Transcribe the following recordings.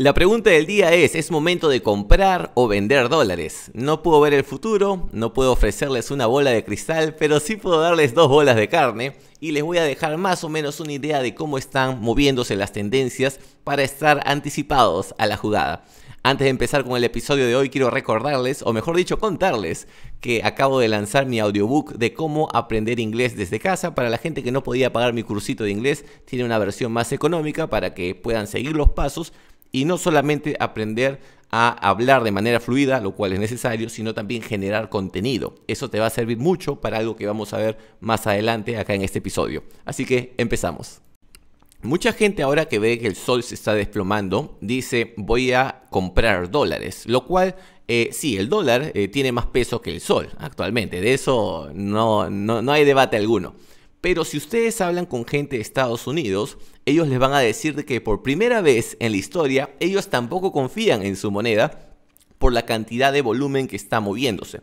La pregunta del día es, ¿es momento de comprar o vender dólares? No puedo ver el futuro, no puedo ofrecerles una bola de cristal, pero sí puedo darles dos bolas de carne y les voy a dejar más o menos una idea de cómo están moviéndose las tendencias para estar anticipados a la jugada. Antes de empezar con el episodio de hoy, quiero recordarles, o mejor dicho, contarles, que acabo de lanzar mi audiobook de cómo aprender inglés desde casa. Para la gente que no podía pagar mi cursito de inglés, tiene una versión más económica para que puedan seguir los pasos y no solamente aprender a hablar de manera fluida, lo cual es necesario, sino también generar contenido. Eso te va a servir mucho para algo que vamos a ver más adelante acá en este episodio. Así que empezamos. Mucha gente ahora que ve que el sol se está desplomando dice voy a comprar dólares, lo cual eh, sí, el dólar eh, tiene más peso que el sol actualmente, de eso no hay debate alguno. Pero si ustedes hablan con gente de Estados Unidos, ellos les van a decir que por primera vez en la historia ellos tampoco confían en su moneda por la cantidad de volumen que está moviéndose.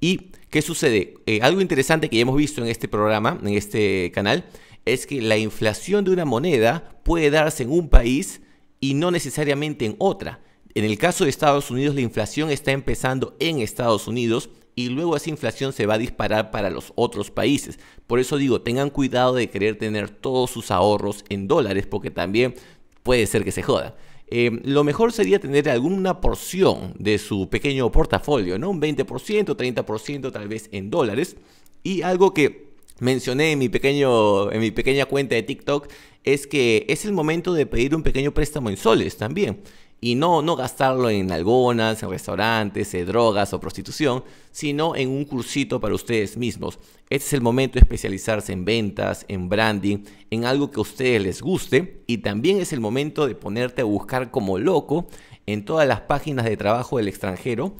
¿Y qué sucede? Eh, algo interesante que ya hemos visto en este programa, en este canal, es que la inflación de una moneda puede darse en un país y no necesariamente en otra. En el caso de Estados Unidos, la inflación está empezando en Estados Unidos y luego esa inflación se va a disparar para los otros países. Por eso digo, tengan cuidado de querer tener todos sus ahorros en dólares porque también puede ser que se joda. Eh, lo mejor sería tener alguna porción de su pequeño portafolio, ¿no? Un 20%, 30% tal vez en dólares y algo que mencioné en mi, pequeño, en mi pequeña cuenta de TikTok es que es el momento de pedir un pequeño préstamo en soles también. Y no, no gastarlo en algonas, en restaurantes, en drogas o prostitución, sino en un cursito para ustedes mismos. Este es el momento de especializarse en ventas, en branding, en algo que a ustedes les guste. Y también es el momento de ponerte a buscar como loco en todas las páginas de trabajo del extranjero,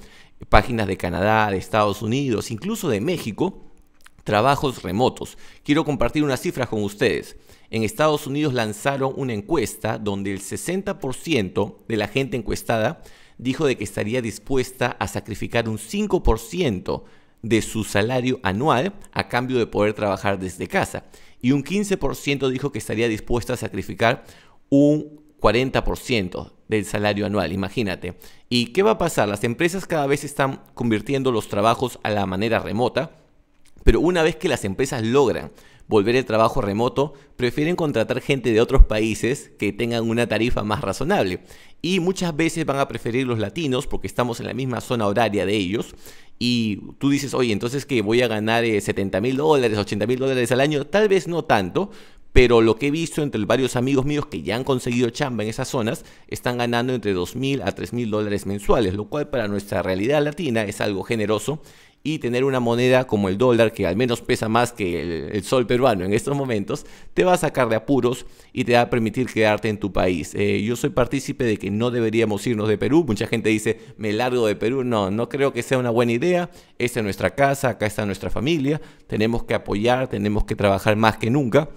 páginas de Canadá, de Estados Unidos, incluso de México, Trabajos remotos. Quiero compartir unas cifras con ustedes. En Estados Unidos lanzaron una encuesta donde el 60% de la gente encuestada dijo de que estaría dispuesta a sacrificar un 5% de su salario anual a cambio de poder trabajar desde casa. Y un 15% dijo que estaría dispuesta a sacrificar un 40% del salario anual, imagínate. ¿Y qué va a pasar? Las empresas cada vez están convirtiendo los trabajos a la manera remota pero una vez que las empresas logran volver el trabajo remoto, prefieren contratar gente de otros países que tengan una tarifa más razonable. Y muchas veces van a preferir los latinos porque estamos en la misma zona horaria de ellos. Y tú dices, oye, entonces que voy a ganar 70 eh, mil dólares, 80 mil dólares al año. Tal vez no tanto, pero lo que he visto entre varios amigos míos que ya han conseguido chamba en esas zonas, están ganando entre mil a mil dólares mensuales, lo cual para nuestra realidad latina es algo generoso y tener una moneda como el dólar, que al menos pesa más que el, sol peruano en estos momentos, te va a sacar de apuros y te va a permitir quedarte en tu país. Eh, yo soy partícipe de que no deberíamos irnos de Perú. Mucha gente dice, me largo de Perú. No, no creo que sea una buena idea. Esta es nuestra casa, acá está nuestra familia. Tenemos que apoyar, tenemos que trabajar más que nunca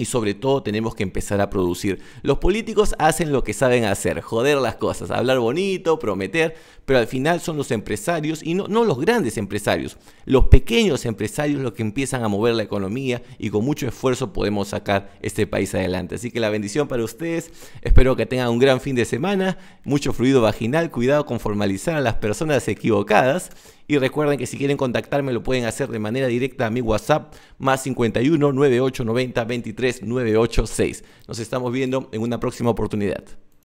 y sobre todo tenemos que empezar a producir. Los políticos hacen lo que saben hacer, joder las cosas, hablar bonito, prometer, pero al final son los empresarios y no, los grandes empresarios, los pequeños empresarios los que empiezan a mover la economía y con mucho esfuerzo podemos sacar este país adelante. Así que la bendición para ustedes, espero que tengan un gran fin de semana, mucho fluido vaginal, cuidado con formalizar a las personas equivocadas y recuerden que si quieren contactarme lo pueden hacer de manera directa a mi WhatsApp más 51 90 23 986. Nos estamos viendo en una próxima oportunidad.